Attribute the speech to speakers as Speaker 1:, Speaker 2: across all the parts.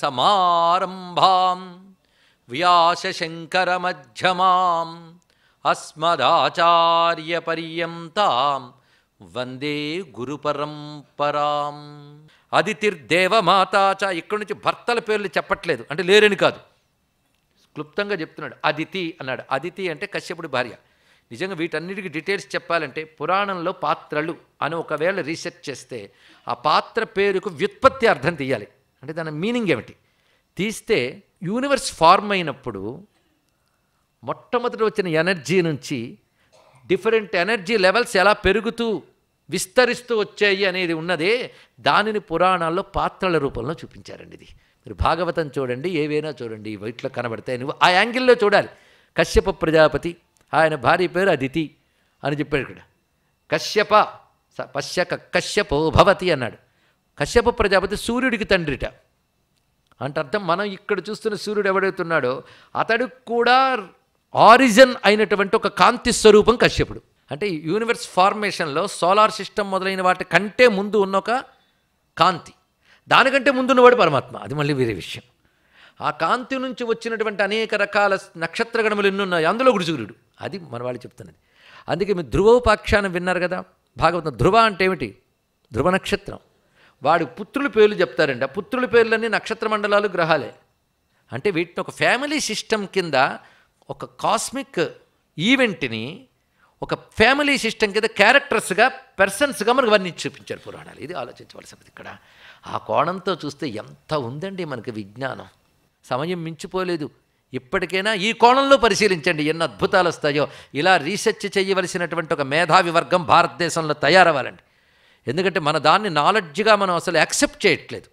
Speaker 1: సమారంభాం వ్యాసశంకరమధ్యమాం అస్మదాచార్యపర్యంతం వందే గురుపరంపరాం అదితిర్దేవమాతాచ ఇక్కడి నుంచి భర్తల పేర్లు చెప్పట్లేదు అంటే లేరని కాదు క్లుప్తంగా చెప్తున్నాడు అదితి అన్నాడు అదితి అంటే కశ్యపుడి భార్య నిజంగా వీటన్నిటికీ డీటెయిల్స్ చెప్పాలంటే పురాణంలో పాత్రలు అని ఒకవేళ రీసెర్చ్ చేస్తే ఆ పాత్ర పేరుకు వ్యుత్పత్తి అర్థం తీయాలి అంటే దాని మీనింగ్ ఏమిటి తీస్తే యూనివర్స్ ఫార్మ్ అయినప్పుడు మొట్టమొదటి వచ్చిన ఎనర్జీ నుంచి డిఫరెంట్ ఎనర్జీ లెవెల్స్ ఎలా పెరుగుతూ విస్తరిస్తూ వచ్చాయి అనేది ఉన్నదే దానిని పురాణాల్లో పాత్రల రూపంలో చూపించారండి ఇది మీరు భాగవతం చూడండి ఏవైనా చూడండి వైట్లో కనబడతాయి నువ్వు ఆ యాంగిల్లో చూడాలి కశ్యప ప్రజాపతి ఆయన భార్య పేరు అదితి అని చెప్పాడు ఇక్కడ కశ్యప పశ్యక కశ్యపో భవతి అన్నాడు కశ్యప ప్రజాపతి సూర్యుడికి తండ్రిట అంటే అర్థం మనం ఇక్కడ చూస్తున్న సూర్యుడు ఎవడవుతున్నాడో అతడు కూడా ఆరిజన్ అయినటువంటి ఒక కాంతి స్వరూపం కశ్యపుడు అంటే యూనివర్స్ ఫార్మేషన్లో సోలార్ సిస్టమ్ మొదలైన వాటి కంటే ముందు ఉన్న ఒక కాంతి దానికంటే ముందున్నవాడు పరమాత్మ అది మళ్ళీ వేరే విషయం ఆ కాంతి నుంచి వచ్చినటువంటి అనేక రకాల నక్షత్ర గణములు ఎన్నున్నాయి అందులో సూర్యుడు అది మన వాళ్ళు చెప్తున్నది అందుకే మీరు ధ్రువోపాఖ్యానం విన్నారు కదా భాగవతం ధ్రువ అంటే ఏమిటి ధ్రువ నక్షత్రం వాడు పుత్రుల పేర్లు చెప్తారండి ఆ పుత్రుల పేర్లన్నీ నక్షత్ర మండలాలు గ్రహాలే అంటే వీటిని ఒక ఫ్యామిలీ సిస్టమ్ కింద ఒక కాస్మిక్ ఈవెంట్ని ఒక ఫ్యామిలీ సిస్టమ్ కింద క్యారెక్టర్స్గా పర్సన్స్గా మనకు అన్ని చూపించారు పురాణాలు ఇది ఆలోచించవలసినది ఇక్కడ ఆ కోణంతో చూస్తే ఎంత ఉందండి మనకి విజ్ఞానం సమయం మించిపోలేదు ఇప్పటికైనా ఈ కోణంలో పరిశీలించండి ఎన్ని అద్భుతాలు వస్తాయో ఇలా రీసెర్చ్ చేయవలసినటువంటి ఒక మేధావి వర్గం భారతదేశంలో తయారవ్వాలండి ఎందుకంటే మన దాన్ని నాలెడ్జ్గా మనం అసలు యాక్సెప్ట్ చేయట్లేదు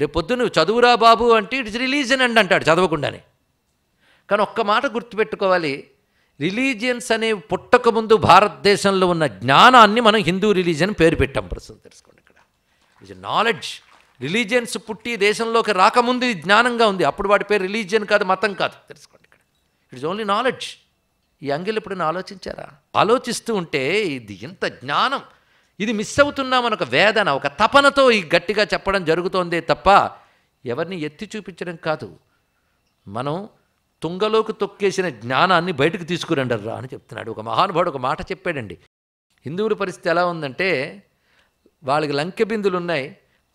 Speaker 1: రేపు పొద్దు నువ్వు చదువురా బాబు అంటే ఇట్స్ రిలీజియన్ అండి అంటాడు చదవకుండానే కానీ ఒక్క మాట గుర్తుపెట్టుకోవాలి రిలీజియన్స్ అనే పుట్టకముందు భారతదేశంలో ఉన్న జ్ఞానాన్ని మనం హిందూ రిలీజియన్ పేరు పెట్టాం ప్రస్తుతం తెలుసుకోండి ఇక్కడ ఇట్ నాలెడ్జ్ రిలీజియన్స్ పుట్టి దేశంలోకి రాకముందు ఇది జ్ఞానంగా ఉంది అప్పుడు వాడి పేరు రిలీజియన్ కాదు మతం కాదు తెలుసుకోండి ఇక్కడ ఇట్స్ ఓన్లీ నాలెడ్జ్ ఈ అంగిల్ ఎప్పుడైనా ఆలోచించారా ఆలోచిస్తూ ఉంటే ఇది ఇంత జ్ఞానం ఇది మిస్ అవుతున్నాం ఒక వేదన ఒక తపనతో ఈ గట్టిగా చెప్పడం జరుగుతోందే తప్ప ఎవరిని ఎత్తి చూపించడం కాదు మనం తుంగలోకి తొక్కేసిన జ్ఞానాన్ని బయటకు తీసుకురండర్రా అని చెప్తున్నాడు ఒక మహానుభావుడు ఒక మాట చెప్పాడండి హిందువుల పరిస్థితి ఎలా ఉందంటే వాళ్ళకి లంకె బిందులు ఉన్నాయి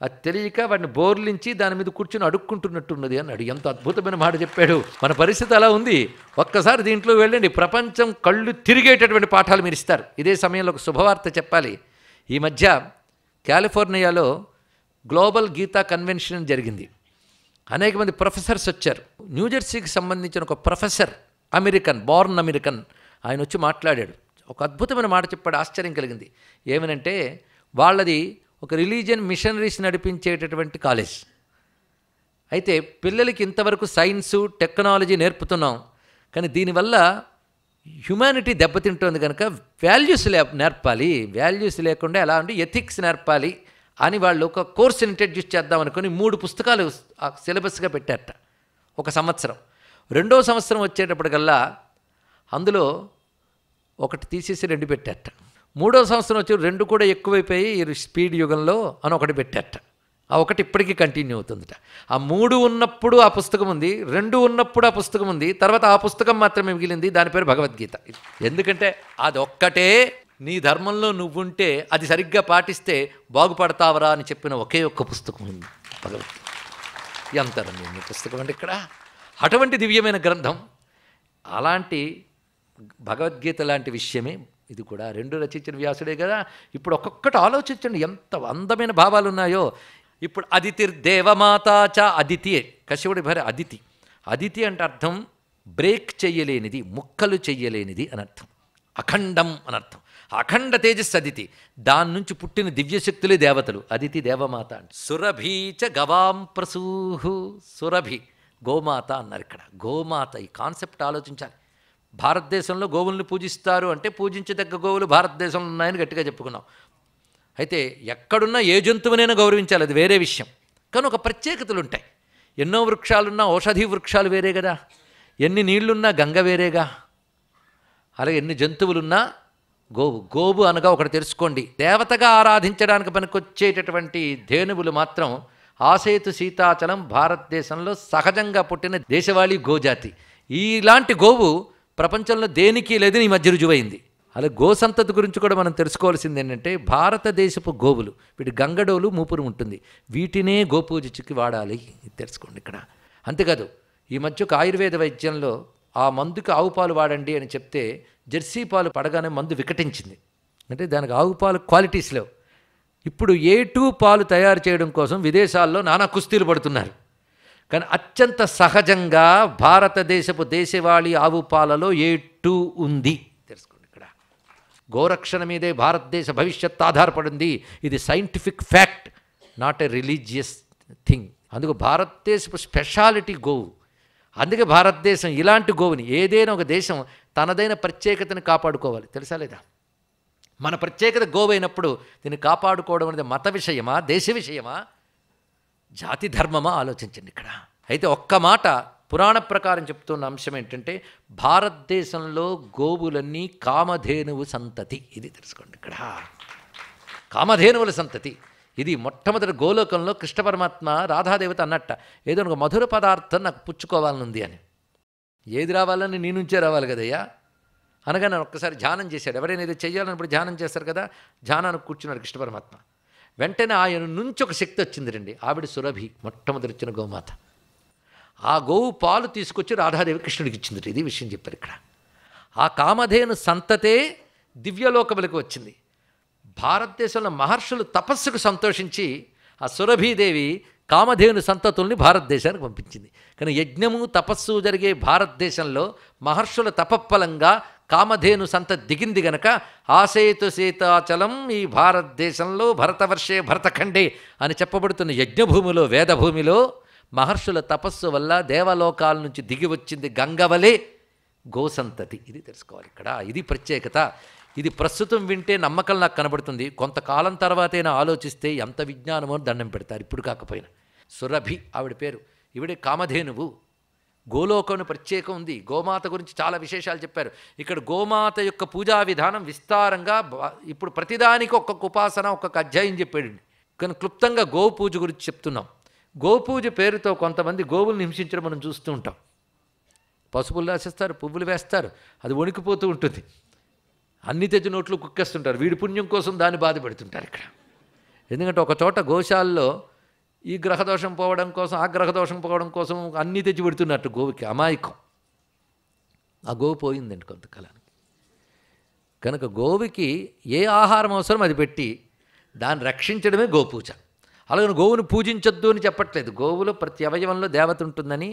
Speaker 1: అది తెలియక వాడిని బోర్లించి దాని మీద కూర్చొని అడుక్కుంటున్నట్టున్నది అన్నాడు ఎంత అద్భుతమైన మాట చెప్పాడు మన పరిస్థితి అలా ఉంది ఒక్కసారి దీంట్లో వెళ్ళండి ప్రపంచం కళ్ళు తిరిగేటటువంటి పాఠాలు మీరు ఇస్తారు ఇదే సమయంలో ఒక శుభవార్త చెప్పాలి ఈ మధ్య కాలిఫోర్నియాలో గ్లోబల్ గీతా కన్వెన్షన్ జరిగింది అనేక మంది ప్రొఫెసర్స్ వచ్చారు న్యూజెర్సీకి సంబంధించిన ఒక ప్రొఫెసర్ అమెరికన్ బార్న్ అమెరికన్ ఆయన వచ్చి మాట్లాడాడు ఒక అద్భుతమైన మాట చెప్పాడు ఆశ్చర్యం కలిగింది ఏమనంటే వాళ్ళది ఒక రిలీజియన్ మిషనరీస్ నడిపించేటటువంటి కాలేజ్ అయితే పిల్లలకి ఇంతవరకు సైన్సు టెక్నాలజీ నేర్పుతున్నాం కానీ దీనివల్ల హ్యుమానిటీ దెబ్బతింటోంది కనుక వాల్యూస్ లే నేర్పాలి వాల్యూస్ లేకుండా ఎలా అంటే ఎథిక్స్ నేర్పాలి అని వాళ్ళు ఒక కోర్స్ ఇంట్రడ్యూస్ చేద్దాం అనుకుని మూడు పుస్తకాలు సిలబస్గా పెట్టారట ఒక సంవత్సరం రెండో సంవత్సరం వచ్చేటప్పటికల్లా అందులో ఒకటి తీసేసి రెండు పెట్టారట మూడో సంవత్సరం వచ్చి రెండు కూడా ఎక్కువైపోయి స్పీడ్ యుగంలో అని ఒకటి పెట్టారట ఆ ఒకటి ఇప్పటికీ కంటిన్యూ అవుతుందట ఆ మూడు ఉన్నప్పుడు ఆ పుస్తకం ఉంది రెండు ఉన్నప్పుడు ఆ పుస్తకం ఉంది తర్వాత ఆ పుస్తకం మాత్రమే మిగిలింది దాని పేరు భగవద్గీత ఎందుకంటే అదొక్కటే నీ ధర్మంలో నువ్వుంటే అది సరిగ్గా పాటిస్తే బాగుపడతావరా అని చెప్పిన ఒకే ఒక్క పుస్తకం ఉంది భగవద్గీత ఎంత రమ్యమైన పుస్తకం అంటే ఇక్కడ అటువంటి దివ్యమైన గ్రంథం అలాంటి భగవద్గీత లాంటి విషయమే ఇది కూడా రెండు రచించిన వ్యాసుడే కదా ఇప్పుడు ఒక్కొక్కటి ఆలోచించండి ఎంత అందమైన భావాలు ఉన్నాయో ఇప్పుడు అదితిర్ చ అదితియే కశివుడి భార్య అదితి అదితి అంటే అర్థం బ్రేక్ చెయ్యలేనిది ముక్కలు చెయ్యలేనిది అనర్థం అఖండం అనర్థం అఖండ తేజస్సు అదితి దాని నుంచి పుట్టిన దివ్యశక్తులే దేవతలు అదితి దేవమాత అంటే సురభీచ గవాం ప్రసూహు సురభి గోమాత అన్నారు ఇక్కడ గోమాత ఈ కాన్సెప్ట్ ఆలోచించాలి భారతదేశంలో గోవుల్ని పూజిస్తారు అంటే పూజించదగ్గ గోవులు భారతదేశంలో ఉన్నాయని గట్టిగా చెప్పుకున్నాం అయితే ఎక్కడున్నా ఏ జంతువునైనా గౌరవించాలి అది వేరే విషయం కానీ ఒక ప్రత్యేకతలు ఉంటాయి ఎన్నో వృక్షాలున్నా ఔషధీ వృక్షాలు వేరే కదా ఎన్ని నీళ్లున్నా గంగ వేరేగా అలాగే ఎన్ని జంతువులున్నా గోవు గోవు అనగా ఒకటి తెలుసుకోండి దేవతగా ఆరాధించడానికి పనికొచ్చేటటువంటి ధేనువులు మాత్రం ఆసేతు సీతాచలం భారతదేశంలో సహజంగా పుట్టిన దేశవాళీ గోజాతి ఇలాంటి గోవు ప్రపంచంలో దేనికి లేదని ఈ మధ్య రుజువైంది అలా గో సంతతి గురించి కూడా మనం తెలుసుకోవాల్సింది ఏంటంటే భారతదేశపు గోవులు వీటి గంగడోలు మూపురు ఉంటుంది వీటినే గోపూజకి వాడాలి తెలుసుకోండి ఇక్కడ అంతేకాదు ఈ మధ్య ఒక ఆయుర్వేద వైద్యంలో ఆ మందుకి ఆవు పాలు వాడండి అని చెప్తే జెర్సీ పాలు పడగానే మందు వికటించింది అంటే దానికి ఆవు పాలు క్వాలిటీస్ లేవు ఇప్పుడు ఏ టూ పాలు తయారు చేయడం కోసం విదేశాల్లో నానా కుస్తీలు పడుతున్నారు కానీ అత్యంత సహజంగా భారతదేశపు దేశవాళీ ఆవు పాలలో ఏ టూ ఉంది తెలుసుకో గోరక్షణ మీదే భారతదేశ భవిష్యత్తు ఆధారపడింది ఇది scientific fact not a religious thing అందుకు భారతదేశపు స్పెషాలిటీ గోవు అందుకే భారతదేశం ఇలాంటి గోవుని ఏదైనా ఒక దేశం తనదైన ప్రత్యేకతను కాపాడుకోవాలి తెలుసా లేదా మన ప్రత్యేకత గోవైనప్పుడు దీన్ని కాపాడుకోవడం అనేది మత విషయమా దేశ విషయమా జాతి ధర్మమా ఆలోచించండి ఇక్కడ అయితే ఒక్క మాట పురాణ ప్రకారం చెప్తున్న అంశం ఏంటంటే భారతదేశంలో గోవులన్నీ కామధేనువు సంతతి ఇది తెలుసుకోండి ఇక్కడ కామధేనువుల సంతతి ఇది మొట్టమొదటి గోలోకంలో కృష్ణ పరమాత్మ రాధాదేవత అన్నట్ట ఏదో ఒక మధుర పదార్థం నాకు పుచ్చుకోవాలనుంది అని ఏది రావాలని నీ నుంచే రావాలి కదయ్యా అనగా నేను ఒక్కసారి ధ్యానం చేశాడు ఎవరైనా ఏదో చేయాలన్నప్పుడు ధ్యానం చేస్తారు కదా ధ్యానానికి కూర్చున్నాడు కృష్ణ పరమాత్మ వెంటనే ఆయన నుంచి ఒక శక్తి వచ్చింది రండి ఆవిడ సురభి మొట్టమొదటి వచ్చిన గోమాత ఆ గోవు పాలు తీసుకొచ్చి రాధాదేవి కృష్ణుడికి ఇచ్చింది ఇది విషయం చెప్పారు ఇక్కడ ఆ కామధేను సంతతే దివ్యలోకములకు వచ్చింది భారతదేశంలో మహర్షులు తపస్సుకు సంతోషించి ఆ సురభీదేవి కామధేను సంతతుల్ని భారతదేశానికి పంపించింది కానీ యజ్ఞము తపస్సు జరిగే భారతదేశంలో మహర్షుల తపఫలంగా కామధేను సంత దిగింది గనక ఆసేతు సీతాచలం ఈ భారతదేశంలో భరతవర్షే భరతఖండే అని చెప్పబడుతున్న యజ్ఞభూమిలో వేదభూమిలో మహర్షుల తపస్సు వల్ల దేవలోకాల నుంచి దిగి వచ్చింది గంగవలే గోసంతతి ఇది తెలుసుకోవాలి ఇక్కడ ఇది ప్రత్యేకత ఇది ప్రస్తుతం వింటే నమ్మకం నాకు కనబడుతుంది కొంతకాలం తర్వాతైనా ఆలోచిస్తే ఎంత విజ్ఞానమో దండం పెడతారు ఇప్పుడు కాకపోయినా సురభి ఆవిడ పేరు ఇవిడే కామధేనువు గోలోకం ప్రత్యేకం ఉంది గోమాత గురించి చాలా విశేషాలు చెప్పారు ఇక్కడ గోమాత యొక్క పూజా విధానం విస్తారంగా ఇప్పుడు ప్రతిదానికి ఒక్కొక్క ఉపాసన ఒక్కొక్క అధ్యాయం చెప్పాడు కానీ క్లుప్తంగా గోపూజ గురించి చెప్తున్నాం గోపూజ పేరుతో కొంతమంది గోవులు హింసించడం మనం చూస్తూ ఉంటాం పసుపులు రాసేస్తారు పువ్వులు వేస్తారు అది వణికిపోతూ ఉంటుంది అన్ని తెచ్చి నోట్లు కుక్కేస్తుంటారు వీడి పుణ్యం కోసం దాన్ని బాధ పెడుతుంటారు ఇక్కడ ఎందుకంటే ఒక చోట గోశాల్లో ఈ గ్రహదోషం పోవడం కోసం ఆ గ్రహదోషం పోవడం కోసం అన్నీ తెచ్చి పెడుతున్నట్టు గోవుకి అమాయకం ఆ గోవు పోయిందండి కొంతకాలానికి కనుక గోవుకి ఏ ఆహారం అవసరం అది పెట్టి దాన్ని రక్షించడమే గోపూజ అలాగే గోవును పూజించొద్దు అని చెప్పట్లేదు గోవులో ప్రతి అవయవంలో దేవత ఉంటుందని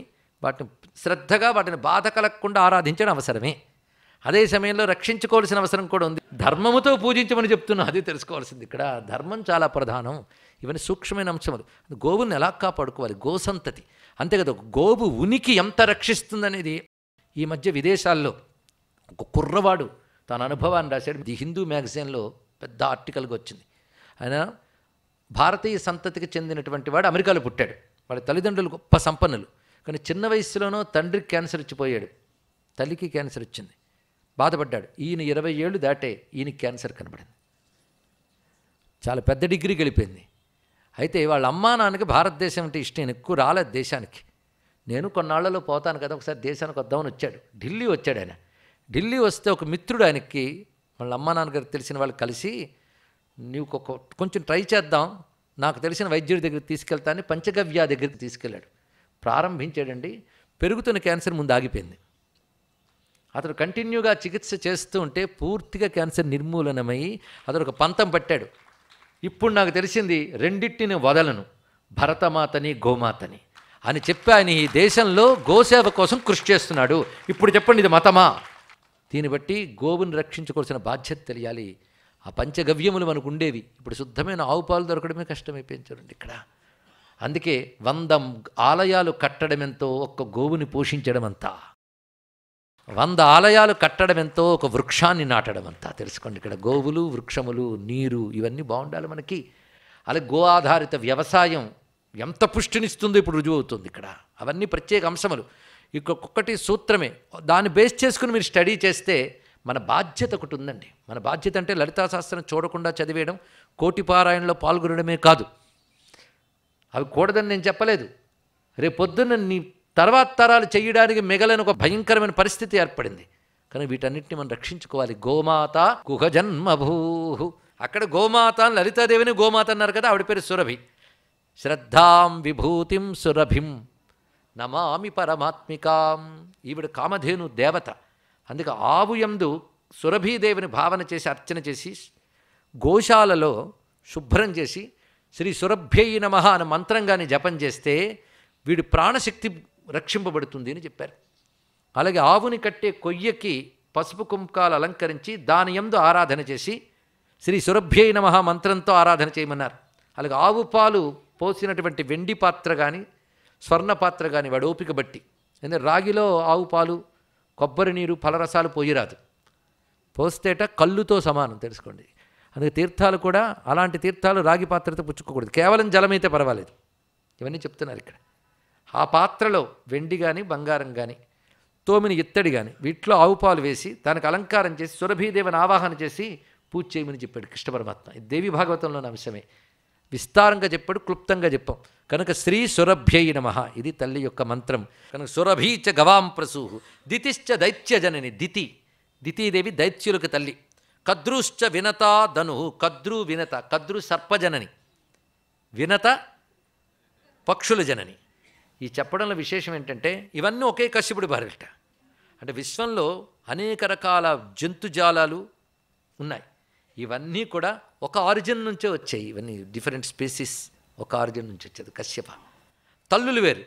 Speaker 1: వాటిని శ్రద్ధగా వాటిని బాధ కలగకుండా ఆరాధించడం అవసరమే అదే సమయంలో రక్షించుకోవాల్సిన అవసరం కూడా ఉంది ధర్మముతో పూజించమని చెప్తున్నా అది తెలుసుకోవాల్సింది ఇక్కడ ధర్మం చాలా ప్రధానం ఇవన్నీ సూక్ష్మమైన అంశములు గోవుని ఎలా కాపాడుకోవాలి గోసంతతి అంతే కదా గోవు ఉనికి ఎంత రక్షిస్తుందనేది ఈ మధ్య విదేశాల్లో ఒక కుర్రవాడు తన అనుభవాన్ని రాశాడు ది హిందూ మ్యాగజైన్లో పెద్ద ఆర్టికల్గా వచ్చింది ఆయన భారతీయ సంతతికి చెందినటువంటి వాడు అమెరికాలో పుట్టాడు వాళ్ళ తల్లిదండ్రులు గొప్ప సంపన్నులు కానీ చిన్న వయసులోనో తండ్రికి క్యాన్సర్ వచ్చిపోయాడు తల్లికి క్యాన్సర్ వచ్చింది బాధపడ్డాడు ఈయన ఇరవై ఏళ్ళు దాటే ఈయన క్యాన్సర్ కనబడింది చాలా పెద్ద డిగ్రీ గెలిపోయింది అయితే వాళ్ళ అమ్మా నాన్నకి భారతదేశం అంటే ఇష్టం ఎక్కువ రాలేదు దేశానికి నేను కొన్నాళ్లలో పోతాను కదా ఒకసారి దేశానికి వద్దామని వచ్చాడు ఢిల్లీ వచ్చాడు ఆయన ఢిల్లీ వస్తే ఒక మిత్రుడు ఆయనకి వాళ్ళ అమ్మా నాన్నగారు తెలిసిన వాళ్ళు కలిసి నీవు కొంచెం ట్రై చేద్దాం నాకు తెలిసిన వైద్యుడి దగ్గరికి అని పంచగవ్య దగ్గరికి తీసుకెళ్ళాడు ప్రారంభించాడండి పెరుగుతున్న క్యాన్సర్ ముందు ఆగిపోయింది అతడు కంటిన్యూగా చికిత్స చేస్తూ ఉంటే పూర్తిగా క్యాన్సర్ నిర్మూలనమై అతడు ఒక పంతం పట్టాడు ఇప్పుడు నాకు తెలిసింది రెండింటిని వదలను భరతమాతని గోమాతని అని చెప్పి ఆయన ఈ దేశంలో గోసేవ కోసం కృషి చేస్తున్నాడు ఇప్పుడు చెప్పండి ఇది మతమా దీన్ని బట్టి గోవుని రక్షించుకోవాల్సిన బాధ్యత తెలియాలి ఆ పంచగవ్యములు మనకు ఉండేవి ఇప్పుడు శుద్ధమైన ఆవు పాలు దొరకడమే కష్టమైపోయింది చూడండి ఇక్కడ అందుకే వంద ఆలయాలు కట్టడం ఎంతో ఒక్క గోవుని పోషించడం అంతా వంద ఆలయాలు కట్టడం ఎంతో ఒక వృక్షాన్ని నాటడం అంతా తెలుసుకోండి ఇక్కడ గోవులు వృక్షములు నీరు ఇవన్నీ బాగుండాలి మనకి అలాగే గో ఆధారిత వ్యవసాయం ఎంత పుష్టినిస్తుందో ఇప్పుడు రుజువు అవుతుంది ఇక్కడ అవన్నీ ప్రత్యేక అంశములు ఇక సూత్రమే దాన్ని బేస్ చేసుకుని మీరు స్టడీ చేస్తే మన బాధ్యత ఒకటి ఉందండి మన బాధ్యత అంటే లలితాశాస్త్రం చూడకుండా చదివేయడం కోటిపారాయణలో పాల్గొనడమే కాదు అవి కూడదని నేను చెప్పలేదు పొద్దున్న నీ తర్వాత తరాలు చేయడానికి మిగలని ఒక భయంకరమైన పరిస్థితి ఏర్పడింది కానీ వీటన్నిటిని మనం రక్షించుకోవాలి గోమాత కుహ అక్కడ గోమాత లలితాదేవిని గోమాత అన్నారు కదా ఆవిడ పేరు సురభి శ్రద్ధాం విభూతిం సురభిం నమామి పరమాత్మికాం ఈవిడ కామధేను దేవత అందుకే ఆవు ఎందు సురభీదేవిని భావన చేసి అర్చన చేసి గోశాలలో శుభ్రం చేసి శ్రీ సురభ్యయ్య నమ అని మంత్రంగాని జపం చేస్తే వీడి ప్రాణశక్తి రక్షింపబడుతుంది అని చెప్పారు అలాగే ఆవుని కట్టే కొయ్యకి పసుపు కుంకాలు అలంకరించి దాని ఎందు ఆరాధన చేసి శ్రీ సురభ్యై నమ మంత్రంతో ఆరాధన చేయమన్నారు అలాగే ఆవు పాలు పోసినటువంటి వెండి పాత్ర కానీ స్వర్ణ పాత్ర కానీ వాడు ఓపిక బట్టి ఎందుకంటే రాగిలో ఆవు పాలు కొబ్బరి నీరు ఫలరసాలు పోయిరాదు పోస్తేట కళ్ళుతో సమానం తెలుసుకోండి అందుకే తీర్థాలు కూడా అలాంటి తీర్థాలు రాగి పాత్రతో పుచ్చుకోకూడదు కేవలం జలమైతే పర్వాలేదు ఇవన్నీ చెప్తున్నారు ఇక్కడ ఆ పాత్రలో వెండి కానీ బంగారం కానీ తోమిని ఇత్తడి కానీ వీటిలో ఆవు పాలు వేసి దానికి అలంకారం చేసి సురభీదేవిని ఆవాహన చేసి పూజ చేయమని చెప్పాడు కృష్ణ పరమాత్మ దేవి భాగవతంలోని అంశమే విస్తారంగా చెప్పాడు క్లుప్తంగా చెప్పాం కనుక శ్రీ సురభ్యై నమ ఇది తల్లి యొక్క మంత్రం కనుక సురభీచ గవాం ప్రసూహు దితిశ్చ దైత్యజనని దితి దితీదేవి దైత్యులకు తల్లి కద్రుశ్చ వినత ధను కద్రు వినత కద్రు సర్పజనని వినత పక్షుల జనని ఈ చెప్పడంలో విశేషం ఏంటంటే ఇవన్నీ ఒకే కశ్యపుడి భార్యట అంటే విశ్వంలో అనేక రకాల జంతుజాలాలు ఉన్నాయి ఇవన్నీ కూడా ఒక ఆరిజిన్ నుంచే వచ్చాయి ఇవన్నీ డిఫరెంట్ స్పీసీస్ ఒక ఆరిజిన్ నుంచి వచ్చేది కశ్యప తల్లులు వేరు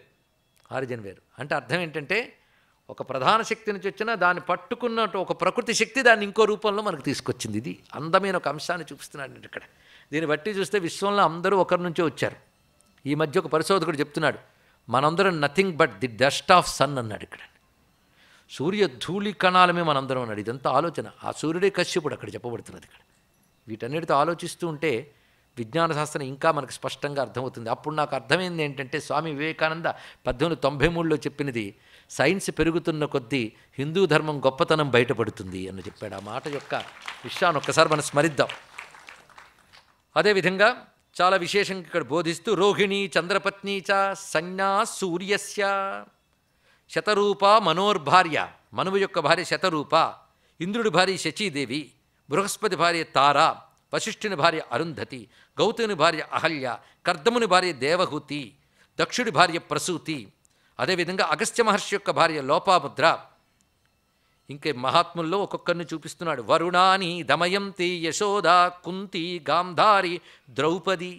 Speaker 1: ఆరిజిన్ వేరు అంటే అర్థం ఏంటంటే ఒక ప్రధాన శక్తి నుంచి వచ్చినా దాన్ని పట్టుకున్న ఒక ప్రకృతి శక్తి దాన్ని ఇంకో రూపంలో మనకు తీసుకొచ్చింది ఇది అందమైన ఒక అంశాన్ని చూపిస్తున్నాడు ఇక్కడ దీన్ని బట్టి చూస్తే విశ్వంలో అందరూ ఒకరి నుంచే వచ్చారు ఈ మధ్య ఒక పరిశోధకుడు చెప్తున్నాడు మనందరం nothing but the dust of sun అన్నాడు ఇక్కడ సూర్య ధూళి కణాలమే మనందరం అన్నాడు ఇదంతా ఆలోచన ఆ సూర్యుడే కశ్యపుడు అక్కడ చెప్పబడుతున్నది ఇక్కడ వీటన్నిటితో ఆలోచిస్తూ ఉంటే విజ్ఞాన శాస్త్రం ఇంకా మనకు స్పష్టంగా అర్థమవుతుంది అప్పుడు నాకు అర్థమైంది ఏంటంటే స్వామి వివేకానంద పద్దెనిమిది తొంభై మూడులో చెప్పినది సైన్స్ పెరుగుతున్న కొద్దీ హిందూ ధర్మం గొప్పతనం బయటపడుతుంది అని చెప్పాడు ఆ మాట యొక్క విషయాన్ని ఒక్కసారి మనం స్మరిద్దాం అదేవిధంగా చాలా విశేషంగా ఇక్కడ బోధిస్తూ రోహిణి చంద్రపత్ని చ సన్యా సూర్యస్య శతరూప మనోర్భార్య మనువు యొక్క భార్య శతరూప ఇంద్రుడి భార్య శచీదేవి బృహస్పతి భార్య తారా వశిష్ఠుని భార్య అరుంధతి గౌతముని భార్య అహల్య కర్దముని భార్య దేవహూతి దక్షుడి భార్య ప్రసూతి అదేవిధంగా అగస్త్య మహర్షి యొక్క భార్య లోపాముద్ర ఇంకే మహాత్ముల్లో ఒక్కొక్కరిని చూపిస్తున్నాడు వరుణాని దమయంతి యశోద కుంతి గాంధారి ద్రౌపది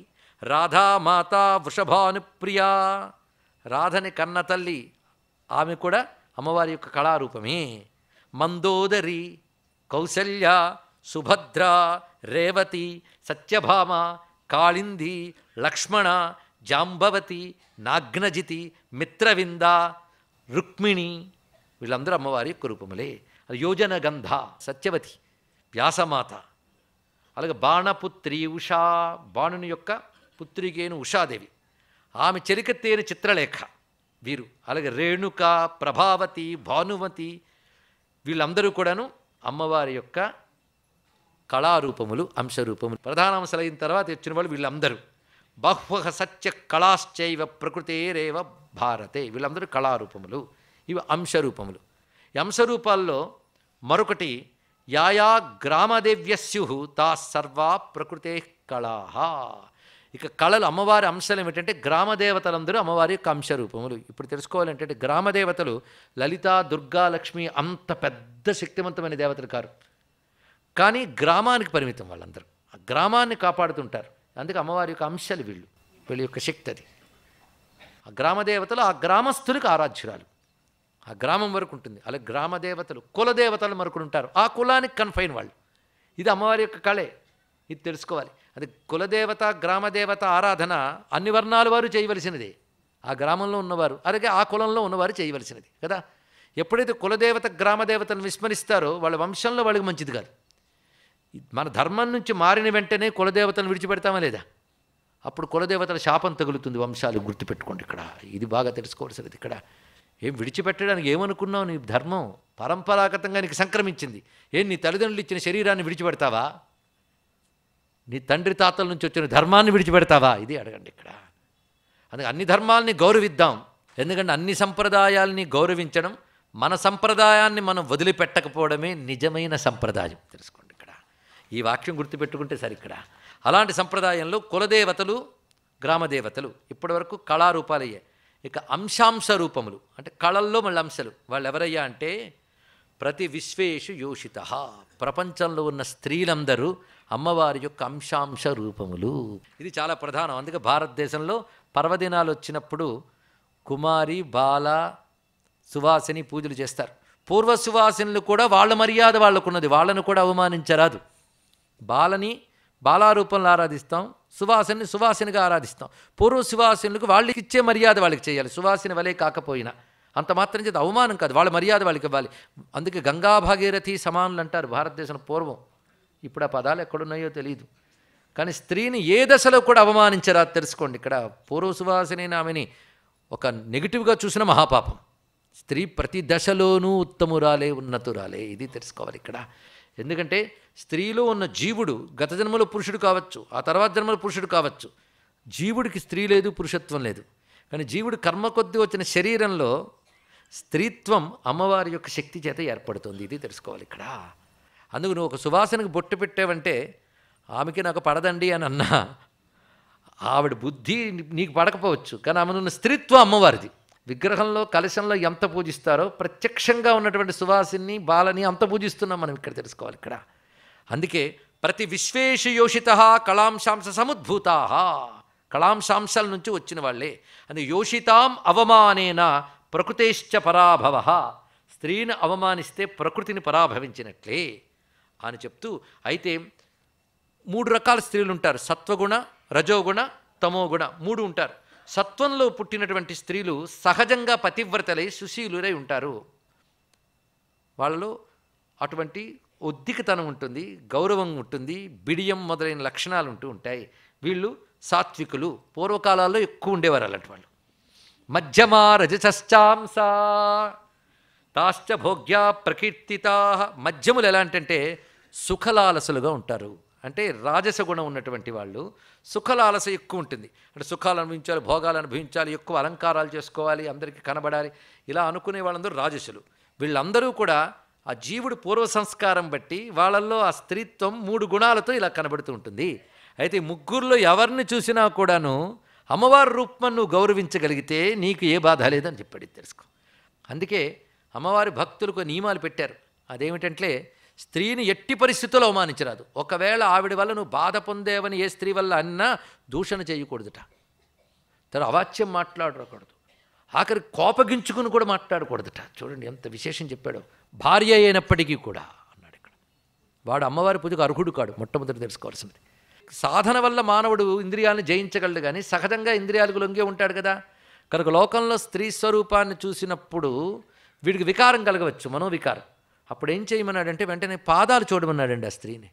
Speaker 1: రాధామాత వృషభానుప్రియ రాధని కన్న తల్లి ఆమె కూడా అమ్మవారి యొక్క కళారూపమే మందోదరి కౌశల్య సుభద్ర రేవతి సత్యభామ కాళింది లక్ష్మణ జాంబవతి నాగ్నజితి మిత్రవింద రుక్మిణి వీళ్ళందరూ అమ్మవారి యొక్క రూపములే అది యోజనగంధ సత్యవతి వ్యాసమాత అలాగే బాణపుత్రి ఉషా బాణుని యొక్క పుత్రికేను ఉషాదేవి ఆమె చరికత్తేని చిత్రలేఖ వీరు అలాగే రేణుక ప్రభావతి భానుమతి వీళ్ళందరూ కూడాను అమ్మవారి యొక్క కళారూపములు అంశరూపములు ప్రధానాంశాలు అయిన తర్వాత వచ్చిన వాళ్ళు వీళ్ళందరూ బహ్వ సత్య కళాశ్చైవ ప్రకృతేరేవ భారతే వీళ్ళందరూ కళారూపములు ఇవి అంశరూపములు అంశరూపాల్లో మరొకటి యాయా గ్రామదేవ్య స్యు తా సర్వా ప్రకృతే కళాహ ఇక కళలు అమ్మవారి అంశాలు ఏమిటంటే గ్రామదేవతలందరూ అమ్మవారి యొక్క అంశరూపములు ఇప్పుడు తెలుసుకోవాలంటే గ్రామదేవతలు లలిత దుర్గా లక్ష్మి అంత పెద్ద శక్తివంతమైన దేవతలు కారు కానీ గ్రామానికి పరిమితం వాళ్ళందరూ ఆ గ్రామాన్ని కాపాడుతుంటారు అందుకే అమ్మవారి యొక్క అంశాలు వీళ్ళు వీళ్ళ యొక్క శక్తి అది ఆ గ్రామదేవతలు ఆ గ్రామస్తులకు ఆరాధ్యురాలు ఆ గ్రామం వరకు ఉంటుంది అలా గ్రామదేవతలు కులదేవతలు మరొకరు ఉంటారు ఆ కులానికి కన్ఫైన్ వాళ్ళు ఇది అమ్మవారి యొక్క కళే ఇది తెలుసుకోవాలి అది కులదేవత గ్రామదేవత ఆరాధన అన్ని వర్ణాల వారు చేయవలసినదే ఆ గ్రామంలో ఉన్నవారు అలాగే ఆ కులంలో ఉన్నవారు చేయవలసినది కదా ఎప్పుడైతే కులదేవత గ్రామదేవతను విస్మరిస్తారో వాళ్ళ వంశంలో వాళ్ళకి మంచిది కాదు మన ధర్మం నుంచి మారిన వెంటనే కులదేవతలను విడిచిపెడతామా లేదా అప్పుడు కులదేవతల శాపం తగులుతుంది వంశాలు గుర్తుపెట్టుకోండి ఇక్కడ ఇది బాగా తెలుసుకోవాల్సినది ఇక్కడ ఏం విడిచిపెట్టడానికి ఏమనుకున్నావు నీ ధర్మం పరంపరాగతంగా నీకు సంక్రమించింది ఏం నీ తల్లిదండ్రులు ఇచ్చిన శరీరాన్ని విడిచిపెడతావా నీ తండ్రి తాతల నుంచి వచ్చిన ధర్మాన్ని విడిచిపెడతావా ఇది అడగండి ఇక్కడ అందుకే అన్ని ధర్మాలని గౌరవిద్దాం ఎందుకంటే అన్ని సంప్రదాయాలని గౌరవించడం మన సంప్రదాయాన్ని మనం వదిలిపెట్టకపోవడమే నిజమైన సంప్రదాయం తెలుసుకోండి ఈ వాక్యం గుర్తుపెట్టుకుంటే సరిక్కడ ఇక్కడ అలాంటి సంప్రదాయంలో కులదేవతలు గ్రామదేవతలు ఇప్పటివరకు కళారూపాలయ్యాయి ఇక అంశాంశ రూపములు అంటే కళల్లో మళ్ళీ అంశాలు వాళ్ళు ఎవరయ్యా అంటే ప్రతి విశ్వేషు యోషిత ప్రపంచంలో ఉన్న స్త్రీలందరూ అమ్మవారి యొక్క అంశాంశ రూపములు ఇది చాలా ప్రధానం అందుకే భారతదేశంలో పర్వదినాలు వచ్చినప్పుడు కుమారి బాల సువాసిని పూజలు చేస్తారు పూర్వ సువాసినులు కూడా వాళ్ళ మర్యాద వాళ్ళకున్నది వాళ్ళను కూడా అవమానించరాదు బాలని బాలారూపంలో ఆరాధిస్తాం సువాసనని సువాసనగా ఆరాధిస్తాం పూర్వ సువాసనులకు వాళ్ళకి ఇచ్చే మర్యాద వాళ్ళకి చేయాలి సువాసన వలే కాకపోయినా అంత మాత్రం చేత అవమానం కాదు వాళ్ళ మర్యాద వాళ్ళకి ఇవ్వాలి అందుకే గంగా భాగీరథి సమానులు అంటారు భారతదేశం పూర్వం ఇప్పుడు ఆ పదాలు ఎక్కడున్నాయో తెలియదు కానీ స్త్రీని ఏ దశలో కూడా అవమానించరా తెలుసుకోండి ఇక్కడ పూర్వ సువాసనైన ఆమెని ఒక నెగిటివ్గా చూసిన మహాపాపం స్త్రీ ప్రతి దశలోనూ ఉత్తమురాలే ఉన్నతురాలే ఇది తెలుసుకోవాలి ఇక్కడ ఎందుకంటే స్త్రీలో ఉన్న జీవుడు గత జన్మలో పురుషుడు కావచ్చు ఆ తర్వాత జన్మలో పురుషుడు కావచ్చు జీవుడికి స్త్రీ లేదు పురుషత్వం లేదు కానీ జీవుడు కర్మ కొద్దీ వచ్చిన శరీరంలో స్త్రీత్వం అమ్మవారి యొక్క శక్తి చేత ఏర్పడుతుంది ఇది తెలుసుకోవాలి ఇక్కడ అందుకు నువ్వు ఒక సువాసనకు బొట్టు పెట్టావంటే ఆమెకి నాకు పడదండి అని అన్నా ఆవిడ బుద్ధి నీకు పడకపోవచ్చు కానీ ఆమెనున్న స్త్రీత్వం అమ్మవారిది విగ్రహంలో కలశంలో ఎంత పూజిస్తారో ప్రత్యక్షంగా ఉన్నటువంటి సువాసిని బాలని అంత పూజిస్తున్నాం మనం ఇక్కడ తెలుసుకోవాలి ఇక్కడ అందుకే ప్రతి యోషిత కళాంశాంశ సముద్భూత కళాంశాంశాల నుంచి వచ్చిన వాళ్ళే అని యోషితాం అవమానేన ప్రకృతేశ్చ పరాభవ స్త్రీని అవమానిస్తే ప్రకృతిని పరాభవించినట్లే అని చెప్తూ అయితే మూడు రకాల స్త్రీలు ఉంటారు సత్వగుణ రజోగుణ తమోగుణ మూడు ఉంటారు సత్వంలో పుట్టినటువంటి స్త్రీలు సహజంగా పతివ్రతలై సుశీలురై ఉంటారు వాళ్ళలో అటువంటి ఉద్దికతనం ఉంటుంది గౌరవం ఉంటుంది బిడియం మొదలైన లక్షణాలు ఉంటూ ఉంటాయి వీళ్ళు సాత్వికులు పూర్వకాలాల్లో ఎక్కువ ఉండేవారు అలాంటి వాళ్ళు మధ్యమా రజచశ్చాంసా తాశ్చ భోగ్యా ప్రకీర్తితా మధ్యములు ఎలాంటంటే సుఖలాలసులుగా ఉంటారు అంటే రాజస గుణం ఉన్నటువంటి వాళ్ళు సుఖలాలస ఎక్కువ ఉంటుంది అంటే సుఖాలు అనుభవించాలి భోగాలు అనుభవించాలి ఎక్కువ అలంకారాలు చేసుకోవాలి అందరికీ కనబడాలి ఇలా అనుకునే వాళ్ళందరూ రాజసులు వీళ్ళందరూ కూడా ఆ జీవుడు పూర్వ సంస్కారం బట్టి వాళ్ళల్లో ఆ స్త్రీత్వం మూడు గుణాలతో ఇలా కనబడుతూ ఉంటుంది అయితే ముగ్గురులో ఎవరిని చూసినా కూడాను అమ్మవారి రూపం నువ్వు గౌరవించగలిగితే నీకు ఏ బాధ లేదని చెప్పాడు తెలుసుకో అందుకే అమ్మవారి భక్తులకు నియమాలు పెట్టారు అదేమిటంటే స్త్రీని ఎట్టి పరిస్థితుల్లో అవమానించరాదు ఒకవేళ ఆవిడ వల్ల నువ్వు బాధ పొందేవని ఏ స్త్రీ వల్ల అన్నా దూషణ చేయకూడదుట తను అవాచ్యం మాట్లాడకూడదు ఆఖరి కోపగించుకుని కూడా మాట్లాడకూడదుట చూడండి ఎంత విశేషం చెప్పాడు భార్య అయినప్పటికీ కూడా అన్నాడు ఇక్కడ వాడు అమ్మవారి పూజకు అర్హుడు కాడు మొట్టమొదటి తెలుసుకోవాల్సింది సాధన వల్ల మానవుడు ఇంద్రియాలను జయించగలడు కానీ సహజంగా ఇంద్రియాలకు లొంగే ఉంటాడు కదా కనుక లోకంలో స్త్రీ స్వరూపాన్ని చూసినప్పుడు వీడికి వికారం కలగవచ్చు మనోవికారం అప్పుడు ఏం చేయమన్నాడంటే వెంటనే పాదాలు చూడమన్నాడండి ఆ స్త్రీని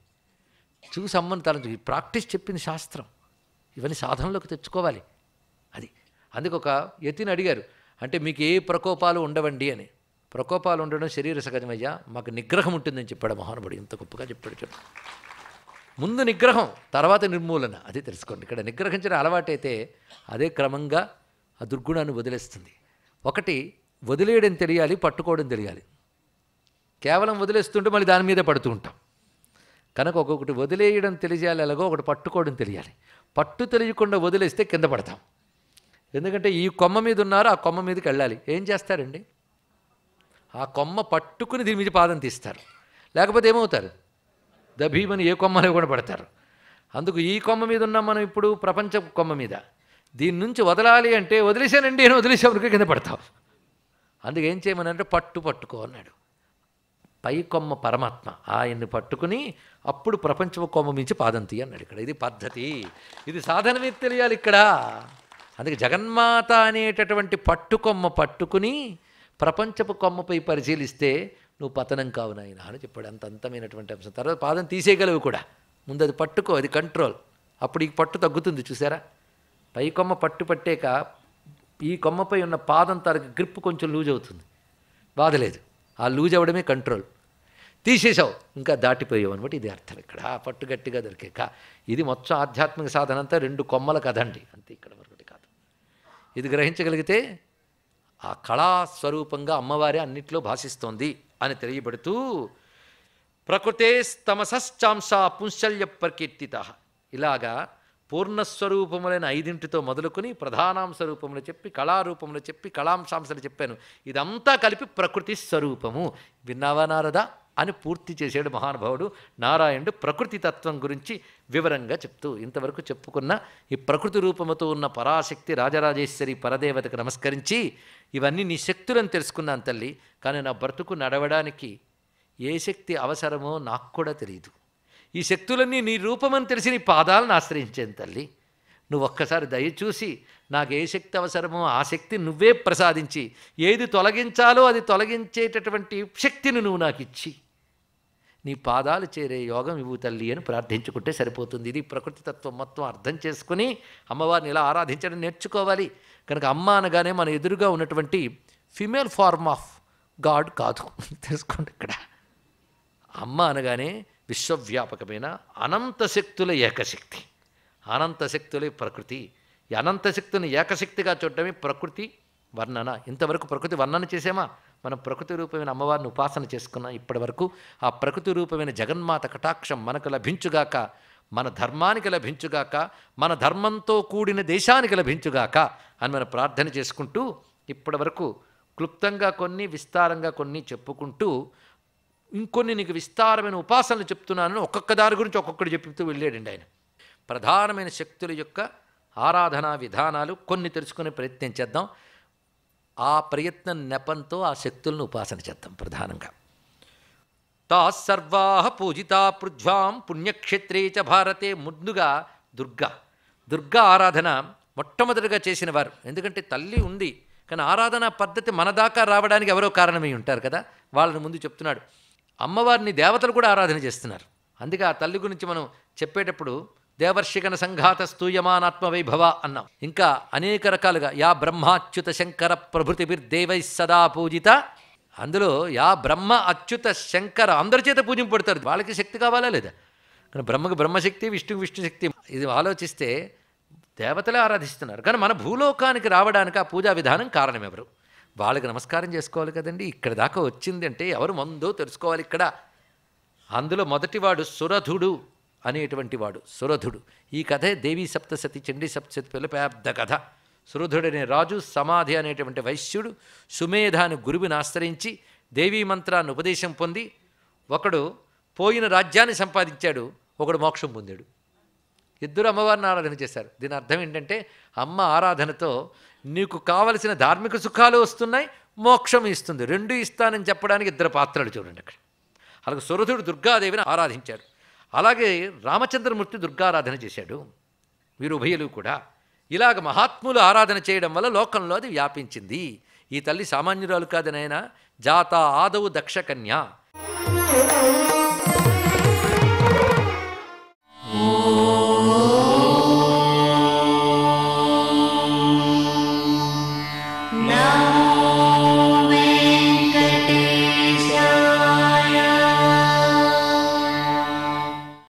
Speaker 1: చూసి అమ్మని తన ప్రాక్టీస్ చెప్పింది శాస్త్రం ఇవన్నీ సాధనలోకి తెచ్చుకోవాలి అది అందుకు ఒక యతిని అడిగారు అంటే మీకు ఏ ప్రకోపాలు ఉండవండి అని ప్రకోపాలు ఉండడం శరీర సహజమయ్యా మాకు నిగ్రహం ఉంటుందని చెప్పాడు మహానుభుడు ఇంత గొప్పగా చెప్పాడు చెప్పు ముందు నిగ్రహం తర్వాత నిర్మూలన అది తెలుసుకోండి ఇక్కడ నిగ్రహించిన అలవాటైతే అదే క్రమంగా ఆ దుర్గుణాన్ని వదిలేస్తుంది ఒకటి వదిలేయడం తెలియాలి పట్టుకోవడం తెలియాలి కేవలం వదిలేస్తుంటే మళ్ళీ దాని మీదే పడుతూ ఉంటాం కనుక ఒక్కొక్కటి వదిలేయడం తెలియాలి ఎలాగో ఒకటి పట్టుకోవడం తెలియాలి పట్టు తెలియకుండా వదిలేస్తే కింద పడతాం ఎందుకంటే ఈ కొమ్మ మీద ఉన్నారు ఆ కొమ్మ మీదకి వెళ్ళాలి ఏం చేస్తారండి ఆ కొమ్మ పట్టుకుని దీని మీద పాదం తీస్తారు లేకపోతే ఏమవుతారు దభీమని ఏ కొమ్మలో కూడా పడతారు అందుకు ఈ కొమ్మ మీద ఉన్నాం మనం ఇప్పుడు ప్రపంచ కొమ్మ మీద దీని నుంచి వదలాలి అంటే వదిలేసానండి నేను వదిలేసాం కింద పడతాం అందుకేం చేయమని అంటే పట్టు పట్టుకో అన్నాడు పై కొమ్మ పరమాత్మ ఆయన్ని పట్టుకుని అప్పుడు ప్రపంచ కొమ్మ మించి పాదం తీ అన్నాడు ఇక్కడ ఇది పద్ధతి ఇది సాధన మీద తెలియాలి ఇక్కడ అందుకే జగన్మాత అనేటటువంటి పట్టుకొమ్మ పట్టుకుని ప్రపంచపు కొమ్మపై పరిశీలిస్తే నువ్వు పతనం కావు నాయన అని చెప్పాడు అంత అంతమైనటువంటి అంశం తర్వాత పాదం తీసేయగలవు కూడా ముందు అది పట్టుకో అది కంట్రోల్ అప్పుడు ఈ పట్టు తగ్గుతుంది చూసారా పై కొమ్మ పట్టు పట్టాక ఈ కొమ్మపై ఉన్న పాదం తరకు గ్రిప్ కొంచెం లూజ్ అవుతుంది బాధలేదు ఆ లూజ్ అవ్వడమే కంట్రోల్ తీసేసావు ఇంకా దాటిపోయావు అనమాట ఇది అర్థం ఇక్కడ పట్టుగట్టిగా దొరికేక ఇది మొత్తం ఆధ్యాత్మిక సాధన అంతా రెండు కొమ్మల అండి అంతే ఇక్కడ మరొకటి కాదు ఇది గ్రహించగలిగితే ఆ కళాస్వరూపంగా అమ్మవారే అన్నిట్లో భాషిస్తోంది అని తెలియబడుతూ ప్రకృతే స్తమసశ్చాంస పుంశల్య ప్రకీర్తిత ఇలాగా పూర్ణస్వరూపములైన ఐదింటితో మొదలుకొని రూపములు చెప్పి కళారూపములు చెప్పి కళాంశాంశాలు చెప్పాను ఇదంతా కలిపి ప్రకృతి స్వరూపము విన్నావా నారదా అని పూర్తి చేశాడు మహానుభావుడు నారాయణుడు ప్రకృతి తత్వం గురించి వివరంగా చెప్తూ ఇంతవరకు చెప్పుకున్న ఈ ప్రకృతి రూపముతో ఉన్న పరాశక్తి రాజరాజేశ్వరి పరదేవతకు నమస్కరించి ఇవన్నీ నీ శక్తులను తెలుసుకున్నాను తల్లి కానీ నా బ్రతుకు నడవడానికి ఏ శక్తి అవసరమో నాకు కూడా తెలియదు ఈ శక్తులన్నీ నీ రూపమని తెలిసి నీ పాదాలను ఆశ్రయించాను తల్లి నువ్వు ఒక్కసారి దయచూసి నాకు ఏ శక్తి అవసరమో ఆ శక్తి నువ్వే ప్రసాదించి ఏది తొలగించాలో అది తొలగించేటటువంటి శక్తిని నువ్వు నాకు ఇచ్చి నీ పాదాలు చేరే యోగం ఇవ్వు తల్లి అని ప్రార్థించుకుంటే సరిపోతుంది ఇది ప్రకృతి తత్వం మొత్తం అర్థం చేసుకుని అమ్మవారిని ఇలా ఆరాధించడం నేర్చుకోవాలి కనుక అమ్మ అనగానే మన ఎదురుగా ఉన్నటువంటి ఫిమేల్ ఫార్మ్ ఆఫ్ గాడ్ కాదు తెలుసుకోండి ఇక్కడ అమ్మ అనగానే విశ్వవ్యాపకమైన అనంత శక్తుల ఏకశక్తి అనంత శక్తులే ప్రకృతి ఈ అనంత శక్తుని ఏకశక్తిగా చూడటమే ప్రకృతి వర్ణన ఇంతవరకు ప్రకృతి వర్ణన చేసామా మనం ప్రకృతి రూపమైన అమ్మవారిని ఉపాసన చేసుకున్నాం ఇప్పటి వరకు ఆ ప్రకృతి రూపమైన జగన్మాత కటాక్షం మనకు లభించుగాక మన ధర్మానికి లభించుగాక మన ధర్మంతో కూడిన దేశానికి లభించుగాక అని మనం ప్రార్థన చేసుకుంటూ ఇప్పటి వరకు క్లుప్తంగా కొన్ని విస్తారంగా కొన్ని చెప్పుకుంటూ ఇంకొన్ని నీకు విస్తారమైన ఉపాసనలు చెప్తున్నానని ఒక్కొక్క దారి గురించి ఒక్కొక్కటి చెప్తూ వెళ్ళాడండి ఆయన ప్రధానమైన శక్తుల యొక్క ఆరాధనా విధానాలు కొన్ని తెలుసుకునే ప్రయత్నం చేద్దాం ఆ ప్రయత్నం నెపంతో ఆ శక్తులను ఉపాసన చేద్దాం ప్రధానంగా తాసర్వా పూజితా పృథ్వాం పుణ్యక్షేత్రే చ భారతే ముందుగా దుర్గా దుర్గా ఆరాధన మొట్టమొదటిగా చేసిన వారు ఎందుకంటే తల్లి ఉంది కానీ ఆరాధనా పద్ధతి మన దాకా రావడానికి ఎవరో కారణమై ఉంటారు కదా వాళ్ళని ముందు చెప్తున్నాడు అమ్మవారిని దేవతలు కూడా ఆరాధన చేస్తున్నారు అందుకే ఆ తల్లి గురించి మనం చెప్పేటప్పుడు దేవర్షికన సంఘాత స్థూయమానాత్మ వైభవ అన్నాం ఇంకా అనేక రకాలుగా యా బ్రహ్మాచ్యుత శంకర దేవై సదా పూజిత అందులో యా బ్రహ్మ అచ్యుత శంకర అందరి చేత పూజింపడతారు వాళ్ళకి శక్తి కావాలా లేదా కానీ బ్రహ్మకు బ్రహ్మశక్తి విష్ణుకు శక్తి ఇది ఆలోచిస్తే దేవతలే ఆరాధిస్తున్నారు కానీ మన భూలోకానికి రావడానికి ఆ పూజా విధానం కారణం ఎవరు వాళ్ళకి నమస్కారం చేసుకోవాలి కదండి ఇక్కడ దాకా వచ్చిందంటే ఎవరు మందో తెలుసుకోవాలి ఇక్కడ అందులో మొదటివాడు సురధుడు అనేటువంటి వాడు సురధుడు ఈ కథే దేవీ సప్తశతి చండీ సప్తశతి పిల్ల పెద్ద కథ సురధుడనే రాజు సమాధి అనేటువంటి వైశ్యుడు సుమేధాని గురువుని ఆశ్రయించి దేవీ మంత్రాన్ని ఉపదేశం పొంది ఒకడు పోయిన రాజ్యాన్ని సంపాదించాడు ఒకడు మోక్షం పొందాడు ఇద్దరు అమ్మవారిని ఆరాధన చేశారు దీని అర్థం ఏంటంటే అమ్మ ఆరాధనతో నీకు కావలసిన ధార్మిక సుఖాలు వస్తున్నాయి మోక్షం ఇస్తుంది రెండు ఇస్తానని చెప్పడానికి ఇద్దరు పాత్రలు చూడండి అక్కడ అలాగే సురథుడు దుర్గాదేవిని ఆరాధించాడు అలాగే రామచంద్రమూర్తి దుర్గారాధన చేశాడు వీరు ఉభయలు కూడా ఇలాగ మహాత్ములు ఆరాధన చేయడం వల్ల లోకంలో అది వ్యాపించింది ఈ తల్లి సామాన్యురాలు కాదనైనా జాత ఆదవు దక్ష కన్య